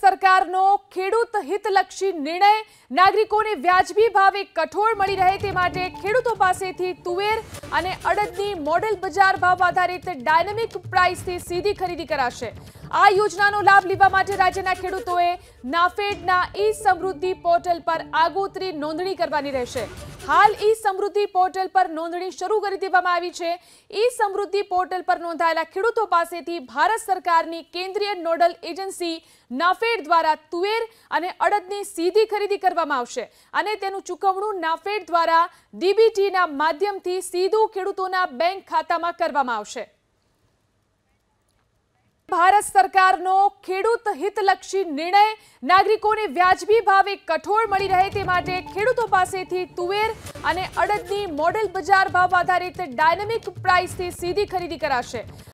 સરકારનો ખેડૂત હિતલક્ષી નિર્ણય નાગરિકોને વ્યાજબી ભાવે કઠોળ મળી રહે તે માટે ખેડૂતો પાસેથી તુવેર અને અડદની મોડેલ બજાર ભાવ આધારિત ડાયનેમિક પ્રાઇસથી સીધી ખરીદી કરાશે આ યોજનાનો લાભ લેવા માટે રાજ્યના ખેડૂતોએ નાફેડના ઈ સમૃદ્ધિ પોર્ટલ પર આગોતરી નોંધણી કરવાની રહેશે હાલ ઈ સમૃદ્ધિ પોર્ટલ પર નોંધણી શરૂ કરી દેવામાં આવી છે ઈ સમૃદ્ધિ પોર્ટલ પર નોંધાયેલા ખેડૂતો પાસેથી ભારત સરકારની કેન્દ્રીય નોડલ એજન્સી નાફેડ દ્વારા તુવેર અને અડદની સીધી ખરીદી કરવામાં આવશે અને તેનું ચૂકવણું નાફેડ દ્વારા ડીબીટીના માધ્યમથી સીધું ખેડૂતોના બેંક ખાતામાં કરવામાં આવશે ભારત સરકારનો ખેડૂત હિતલક્ષી નિર્ણય નાગરિકોને વ્યાજબી ભાવે કઠોળ મળી રહે તે માટે ખેડૂતો પાસેથી તુવેર અને અડદની મોડેલ બજાર ભાવ આધારિત ડાયનેમિક પ્રાઇસથી સીધી ખરીદી કરાશે